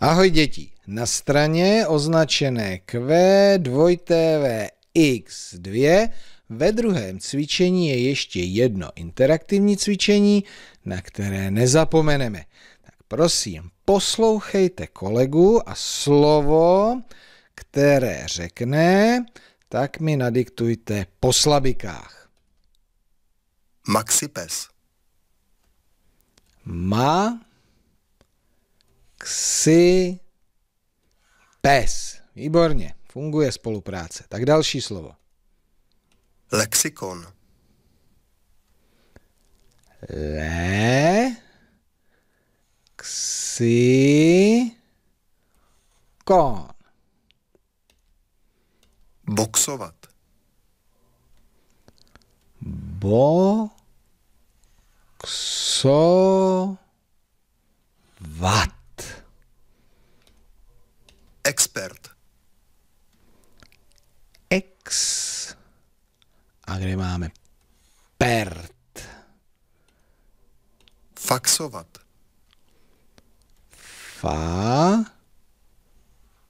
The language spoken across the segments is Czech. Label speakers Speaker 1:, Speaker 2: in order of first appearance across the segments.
Speaker 1: Ahoj děti, na straně označené Q2TVX2 ve druhém cvičení je ještě jedno interaktivní cvičení, na které nezapomeneme. Tak prosím, poslouchejte kolegu a slovo, které řekne, tak mi nadiktujte po slabikách. Maxi pes. Má Psi. Pes. Výborně. Funguje spolupráce. Tak další slovo. Lexikon. Le. Ksi. Kon. Boxovat. Bo. Kso. Vat expert. Ex. A kde máme pert? Faxovat. Fa.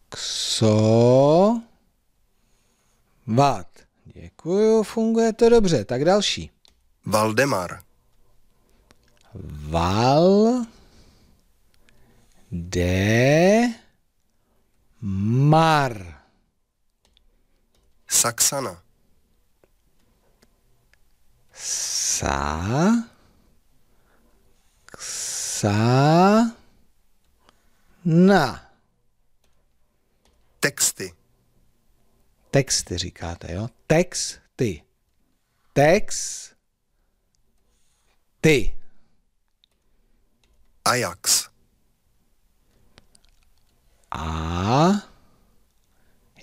Speaker 1: Kso. Vat. Děkuju, funguje to dobře. Tak další. Valdemar. Val. De. Mar. Saxana. Sa. Sa. Na. Texty. Texty říkáte, jo? Texty. Text. Ty. Ajax. A.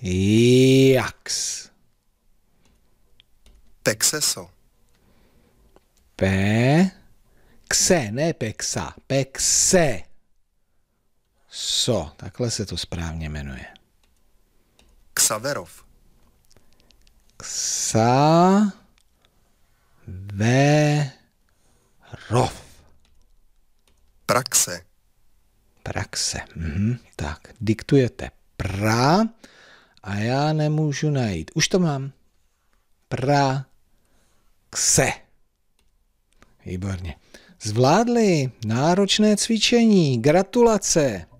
Speaker 1: Jax. Pexeso. P. Kse, ne Pexa. Pexe. So, takhle se to správně jmenuje. Xaverov. Ksa. Ve. Rov. Praxe. Praxe. Mhm. Tak, diktujete pra a já nemůžu najít. Už to mám. Pra. Kse. Výborně. Zvládli náročné cvičení. Gratulace.